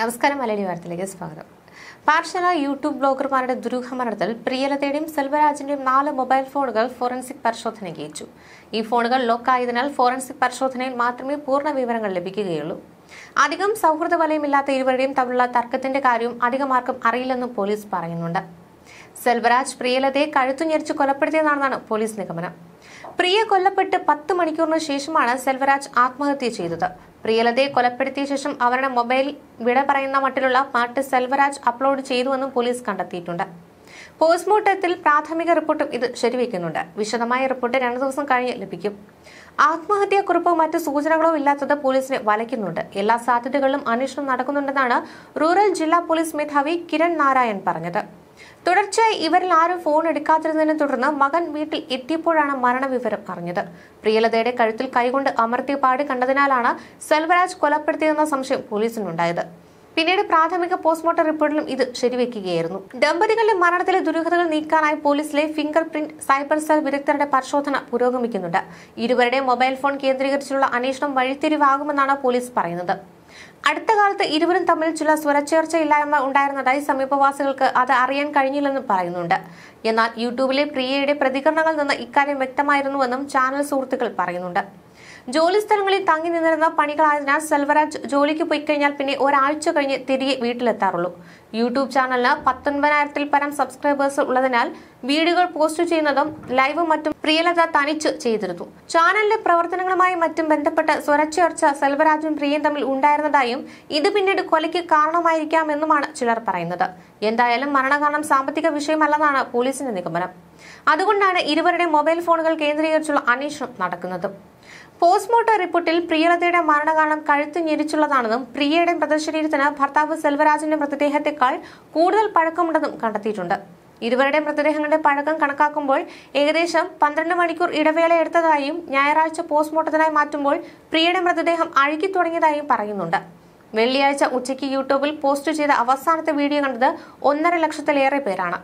നമസ്കാരം മലയാളി വാർത്തയിലേക്ക് സ്വാഗതം പാർശ്വല യൂട്യൂബ് ബ്ലോഗർമാരുടെ ദുരൂഹമരണത്തിൽ പ്രിയലതയുടെയും സെൽവരാജിന്റെയും നാല് മൊബൈൽ ഫോണുകൾ ഫോറൻസിക് പരിശോധനയ്ക്ക് അയച്ചു ഈ ഫോണുകൾ ആയതിനാൽ ഫോറൻസിക് പരിശോധനയിൽ മാത്രമേ പൂർണ്ണ വിവരങ്ങൾ ലഭിക്കുകയുള്ളൂ അധികം സൗഹൃദ വലയമില്ലാത്ത ഇരുവരുടെയും തമ്മിലുള്ള തർക്കത്തിന്റെ കാര്യവും അധികമാർക്കും അറിയില്ലെന്നും പോലീസ് പറയുന്നുണ്ട് സെൽവരാജ് പ്രിയലതയെ കഴുത്തുഞ്ഞെരിച്ച് കൊലപ്പെടുത്തിയതാണെന്നാണ് പോലീസ് നിഗമനം പ്രിയ കൊല്ലപ്പെട്ട് പത്ത് മണിക്കൂറിന് ശേഷമാണ് സെൽവരാജ് ആത്മഹത്യ ചെയ്തത് പ്രിയലതയെ കൊലപ്പെടുത്തിയ ശേഷം അവരുടെ മൊബൈൽ വിട പറയുന്ന മട്ടിലുള്ള പാട്ട് സെൽവരാജ് അപ്ലോഡ് ചെയ്തുവെന്നും പോലീസ് കണ്ടെത്തിയിട്ടുണ്ട് പോസ്റ്റ്മോർട്ടത്തിൽ പ്രാഥമിക റിപ്പോർട്ടും ഇത് ശരിവയ്ക്കുന്നുണ്ട് വിശദമായ റിപ്പോർട്ട് രണ്ടു ദിവസം കഴിഞ്ഞ് ലഭിക്കും ആത്മഹത്യാക്കുറിപ്പോ മറ്റ് സൂചനകളോ ഇല്ലാത്തത് പോലീസിനെ വലയ്ക്കുന്നുണ്ട് എല്ലാ സാധ്യതകളിലും അന്വേഷണം നടക്കുന്നുണ്ടെന്നാണ് റൂറൽ ജില്ലാ പോലീസ് മേധാവി കിരൺ നാരായൺ പറഞ്ഞത് തുടർച്ചയായി ഇവരിൽ ആരും ഫോൺ എടുക്കാതിരുന്നതിനെ തുടർന്ന് മകൻ വീട്ടിൽ എത്തിയപ്പോഴാണ് മരണവിവരം അറിഞ്ഞത് പ്രിയലതയുടെ കഴുത്തിൽ കൈകൊണ്ട് അമർത്തി പാടി കണ്ടതിനാലാണ് സെൽവരാജ് കൊലപ്പെടുത്തിയതെന്ന സംശയം പോലീസിനുണ്ടായത് പിന്നീട് പ്രാഥമിക പോസ്റ്റ്മോർട്ടം റിപ്പോർട്ടിലും ഇത് ശരിവെക്കുകയായിരുന്നു ദമ്പതികളുടെ മരണത്തിലെ ദുരൂഹതകൾ നീക്കാനായി പോലീസിലെ ഫിംഗർ പ്രിന്റ് സൈബർ സെൽ വിദഗ്ധരുടെ പരിശോധന പുരോഗമിക്കുന്നുണ്ട് ഇരുവരുടെ മൊബൈൽ ഫോൺ കേന്ദ്രീകരിച്ചുള്ള അന്വേഷണം വഴിത്തിരിവാകുമെന്നാണ് പോലീസ് പറയുന്നത് അടുത്ത കാലത്ത് ഇരുവരും തമ്മിൽ ചില സ്വരച്ചേർച്ചയില്ലായ്മ ഉണ്ടായിരുന്നതായി സമീപവാസികൾക്ക് അത് അറിയാൻ കഴിഞ്ഞില്ലെന്നും പറയുന്നുണ്ട് എന്നാൽ യൂട്യൂബിലെ പ്രിയയുടെ പ്രതികരണങ്ങളിൽ നിന്ന് ഇക്കാര്യം വ്യക്തമായിരുന്നുവെന്നും ചാനൽ സുഹൃത്തുക്കൾ പറയുന്നുണ്ട് ജോലിസ്ഥലങ്ങളിൽ തങ്ങി നിന്നിരുന്ന പണികളായതിനാൽ സെൽവരാജ് ജോലിക്ക് പോയി കഴിഞ്ഞാൽ പിന്നെ ഒരാഴ്ച കഴിഞ്ഞ് തിരികെ വീട്ടിലെത്താറുള്ളൂ യൂട്യൂബ് ചാനലിന് പത്തൊൻപതിനായിരത്തിൽ പരം സബ്സ്ക്രൈബേഴ്സ് ഉള്ളതിനാൽ വീഡിയോകൾ പോസ്റ്റ് ചെയ്യുന്നതും ലൈവ് മറ്റും പ്രിയലത തനിച്ച് ചെയ്തിരുന്നു ചാനലിലെ പ്രവർത്തനങ്ങളുമായി മറ്റും ബന്ധപ്പെട്ട് സ്വരച്ചേർച്ച സെൽവരാജും പ്രിയയും തമ്മിൽ ഉണ്ടായിരുന്നതായി പറയുന്നതായും ഇത് പിന്നീട് കൊലയ്ക്ക് കാരണമായിരിക്കാമെന്നുമാണ് ചിലർ പറയുന്നത് എന്തായാലും മരണകാരണം സാമ്പത്തിക വിഷയമല്ലെന്നാണ് പോലീസിന്റെ നിഗമനം അതുകൊണ്ടാണ് ഇരുവരുടെ മൊബൈൽ ഫോണുകൾ കേന്ദ്രീകരിച്ചുള്ള അന്വേഷണം നടക്കുന്നത് പോസ്റ്റ്മോർട്ടം റിപ്പോർട്ടിൽ പ്രിയലതയുടെ മരണകാരണം കഴുത്ത് ഞെരിച്ചുള്ളതാണെന്നും പ്രിയയുടെ മൃതശരീരത്തിന് ഭർത്താവ് സെൽവരാജിന്റെ മൃതദേഹത്തെക്കാൾ കൂടുതൽ പഴക്കമുണ്ടെന്നും കണ്ടെത്തിയിട്ടുണ്ട് ഇരുവരുടെ മൃതദേഹങ്ങളുടെ പഴക്കം കണക്കാക്കുമ്പോൾ ഏകദേശം പന്ത്രണ്ട് മണിക്കൂർ ഇടവേള എടുത്തതായും ഞായറാഴ്ച പോസ്റ്റ്മോർട്ടത്തിനായി മാറ്റുമ്പോൾ പ്രിയയുടെ മൃതദേഹം അഴുകി തുടങ്ങിയതായും പറയുന്നുണ്ട് വെള്ളിയാഴ്ച ഉച്ചയ്ക്ക് യൂട്യൂബിൽ പോസ്റ്റ് ചെയ്ത അവസാനത്തെ വീഡിയോ കണ്ടത് ഒന്നര ലക്ഷത്തിലേറെ പേരാണ്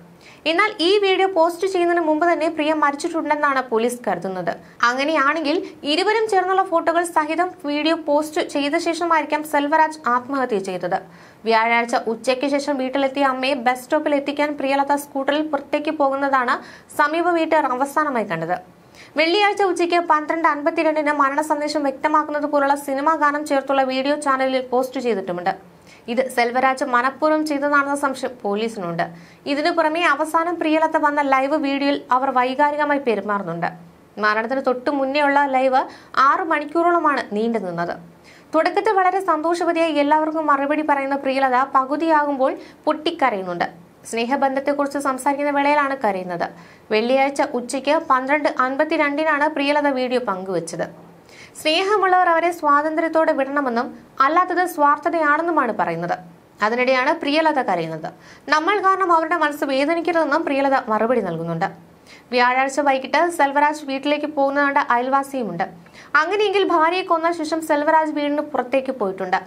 എന്നാൽ ഈ വീഡിയോ പോസ്റ്റ് ചെയ്യുന്നതിന് മുമ്പ് തന്നെ പ്രിയ മരിച്ചിട്ടുണ്ടെന്നാണ് പോലീസ് കരുതുന്നത് അങ്ങനെയാണെങ്കിൽ ഇരുവരും ചേർന്നുള്ള ഫോട്ടോകൾ സഹിതം വീഡിയോ പോസ്റ്റ് ചെയ്ത ശേഷമായിരിക്കാം സെൽവരാജ് ആത്മഹത്യ ചെയ്തത് വ്യാഴാഴ്ച ഉച്ചയ്ക്ക് ശേഷം വീട്ടിലെത്തിയ അമ്മയെ ബസ് സ്റ്റോപ്പിൽ എത്തിക്കാൻ പ്രിയലത സ്കൂട്ടറിൽ പുറത്തേക്ക് പോകുന്നതാണ് സമീപ വീട്ടുകാർ അവസാനമായി കണ്ടത് വെള്ളിയാഴ്ച ഉച്ചയ്ക്ക് പന്ത്രണ്ട് അൻപത്തിരണ്ടിന് മരണ സന്ദേശം വ്യക്തമാക്കുന്നത് പോലുള്ള സിനിമാ ഗാനം ചേർത്തുള്ള വീഡിയോ ചാനലിൽ പോസ്റ്റ് ചെയ്തിട്ടുമുണ്ട് ഇത് സെൽവരാജ് മനഃപൂർവ്വം ചെയ്തതാണെന്ന സംശയം പോലീസിനുണ്ട് ഇതിനു പുറമെ അവസാനം പ്രിയലത്ത വന്ന ലൈവ് വീഡിയോയിൽ അവർ വൈകാരികമായി പെരുമാറുന്നുണ്ട് മരണത്തിന് തൊട്ടു മുന്നേയുള്ള ലൈവ് ആറ് മണിക്കൂറോളമാണ് നീണ്ടു നിന്നത് തുടക്കത്തിൽ വളരെ സന്തോഷവതിയായി എല്ലാവർക്കും മറുപടി പറയുന്ന പ്രിയലത പകുതിയാകുമ്പോൾ പൊട്ടിക്കരയുന്നുണ്ട് സ്നേഹബന്ധത്തെക്കുറിച്ച് സംസാരിക്കുന്ന വേളയിലാണ് കരയുന്നത് വെള്ളിയാഴ്ച ഉച്ചയ്ക്ക് പന്ത്രണ്ട് അൻപത്തിരണ്ടിനാണ് പ്രിയലത വീഡിയോ പങ്കുവച്ചത് സ്നേഹമുള്ളവർ അവരെ സ്വാതന്ത്ര്യത്തോടെ വിടണമെന്നും അല്ലാത്തത് സ്വാർത്ഥതയാണെന്നുമാണ് പറയുന്നത് അതിനിടെയാണ് പ്രിയലത കരയുന്നത് നമ്മൾ കാരണം അവരുടെ മനസ്സ് വേദനിക്കരുതെന്നും പ്രിയലത മറുപടി നൽകുന്നുണ്ട് വ്യാഴാഴ്ച വൈകിട്ട് സെൽവരാജ് വീട്ടിലേക്ക് പോകുന്നതുകൊണ്ട് അയൽവാസിയുമുണ്ട് അങ്ങനെയെങ്കിൽ ഭാര്യയെ കൊന്ന ശേഷം സെൽവരാജ് വീടിന് പുറത്തേക്ക് പോയിട്ടുണ്ട്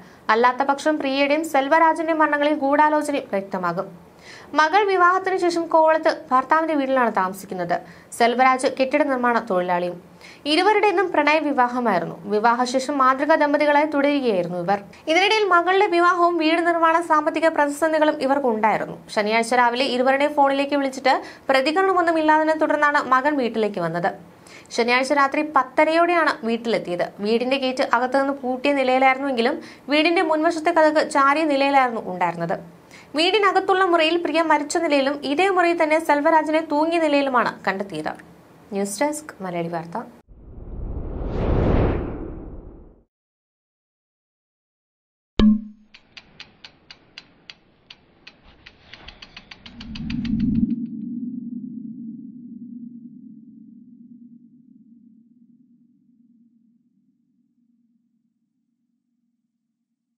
പക്ഷം പ്രിയയുടെയും സെൽവരാജന്റെ മരണങ്ങളിൽ ഗൂഢാലോചനയും വ്യക്തമാകും മകൾ വിവാഹത്തിന് ശേഷം കോവളത്ത് ഭർത്താവിന്റെ വീട്ടിലാണ് താമസിക്കുന്നത് സെൽവരാജ് കെട്ടിട നിർമ്മാണ തൊഴിലാളിയും ഇരുവരുടേതും പ്രണയ വിവാഹമായിരുന്നു വിവാഹശേഷം മാതൃകാ ദമ്പതികളായി തുടരുകയായിരുന്നു ഇവർ ഇതിനിടയിൽ മകളുടെ വിവാഹവും വീട് നിർമ്മാണ സാമ്പത്തിക പ്രതിസന്ധികളും ഇവർക്കുണ്ടായിരുന്നു ശനിയാഴ്ച രാവിലെ ഇരുവരുടെയും ഫോണിലേക്ക് വിളിച്ചിട്ട് പ്രതികരണമൊന്നും ഇല്ലാതെ തുടർന്നാണ് മകൻ വീട്ടിലേക്ക് വന്നത് ശനിയാഴ്ച രാത്രി പത്തരയോടെയാണ് വീട്ടിലെത്തിയത് വീടിന്റെ ഗേറ്റ് അകത്തുനിന്ന് പൂട്ടിയ നിലയിലായിരുന്നുവെങ്കിലും വീടിന്റെ മുൻവശത്തെ കഥക്ക് ചാരിയ നിലയിലായിരുന്നു ഉണ്ടായിരുന്നത് വീടിനകത്തുള്ള മുറിയിൽ പ്രിയ മരിച്ച നിലയിലും ഇതേ മുറിയിൽ തന്നെ സെൽവരാജിനെ തൂങ്ങിയ നിലയിലുമാണ് കണ്ടെത്തിയത് ന്യൂസ് ഡെസ്ക് മലയാളി വാർത്ത